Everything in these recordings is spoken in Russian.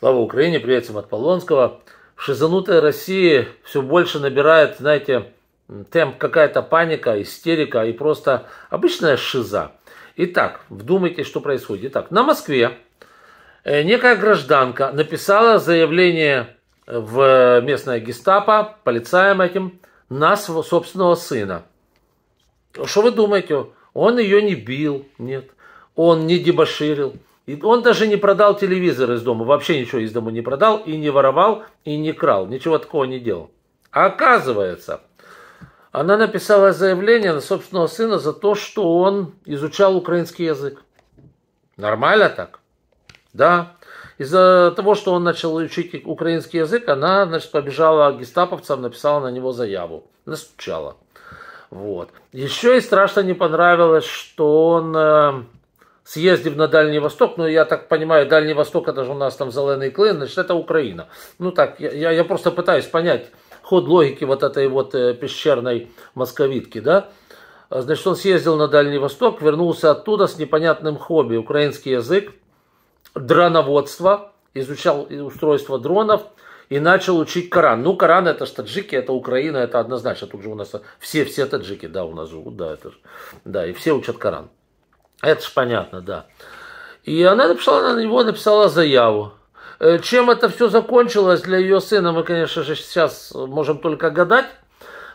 Слава Украине, приятелям от Полонского. Шизанутая Россия все больше набирает, знаете, темп какая-то паника, истерика и просто обычная шиза. Итак, вдумайтесь, что происходит. Итак, на Москве э, некая гражданка написала заявление в э, местное гестапо, полицаем этим, на собственного сына. Что вы думаете? Он ее не бил, нет. Он не дебоширил. И он даже не продал телевизор из дома, вообще ничего из дома не продал, и не воровал, и не крал, ничего такого не делал. А оказывается, она написала заявление на собственного сына за то, что он изучал украинский язык. Нормально так? Да. Из-за того, что он начал учить украинский язык, она, значит, побежала к гестаповцам, написала на него заяву. Настучала. Вот. Еще и страшно не понравилось, что он э, съездив на Дальний Восток, ну я так понимаю, Дальний Восток это же у нас там зеленый клин, значит это Украина. Ну так, я, я просто пытаюсь понять ход логики вот этой вот э, пещерной московитки, да. А, значит, он съездил на Дальний Восток, вернулся оттуда с непонятным хобби, украинский язык, дроноводство, изучал устройство дронов и начал учить Коран. Ну, Коран это же таджики, это Украина, это однозначно. Тут же у нас все, все таджики, да, у нас живут, да, это же, да, и все учат Коран. А это же понятно, да. И она написала на него, написала заяву. Э, чем это все закончилось для ее сына, мы, конечно же, сейчас можем только гадать.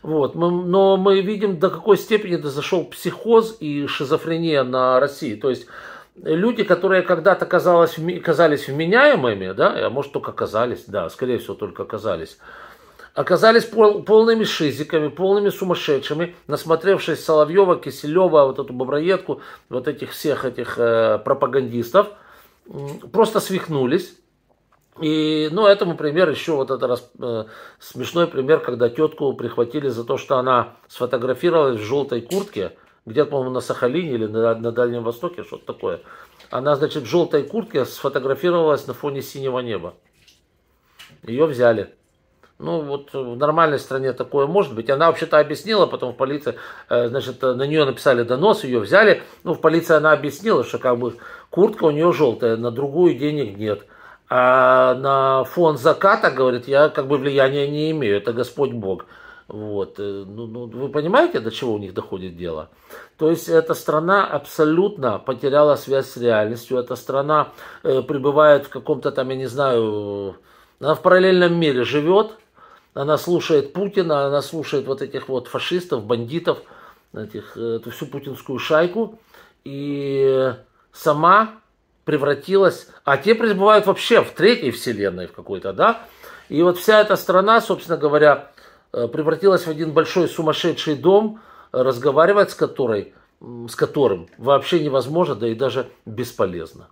Вот, но мы видим, до какой степени зашел психоз и шизофрения на России. То есть люди, которые когда-то казалось, казались вменяемыми, да, а может только казались, да, скорее всего только казались, оказались пол, полными шизиками, полными сумасшедшими, насмотревшись Соловьева, Киселева, вот эту боброедку, вот этих всех этих э, пропагандистов, просто свихнулись. И, ну, этому пример еще вот это раз, э, смешной пример, когда тетку прихватили за то, что она сфотографировалась в желтой куртке, где-то, по-моему, на Сахалине или на, на Дальнем Востоке, что-то такое. Она, значит, в желтой куртке сфотографировалась на фоне синего неба. Ее взяли. Ну, вот в нормальной стране такое может быть. Она вообще-то объяснила, потом в полиции, э, значит, на нее написали донос, ее взяли. Ну, в полиции она объяснила, что как бы куртка у нее желтая, на другую денег нет. А на фон заката, говорит, я как бы влияния не имею, это Господь Бог. Вот. Э, ну, ну, вы понимаете, до чего у них доходит дело? То есть эта страна абсолютно потеряла связь с реальностью. Эта страна э, пребывает в каком-то там, я не знаю, э, она в параллельном мире живет, она слушает Путина, она слушает вот этих вот фашистов, бандитов, этих, э, эту всю путинскую шайку. И сама превратилась... А те пребывают вообще в третьей вселенной в какой-то, да? И вот вся эта страна, собственно говоря, э, превратилась в один большой сумасшедший дом, разговаривать с которой, с которым вообще невозможно, да и даже бесполезно.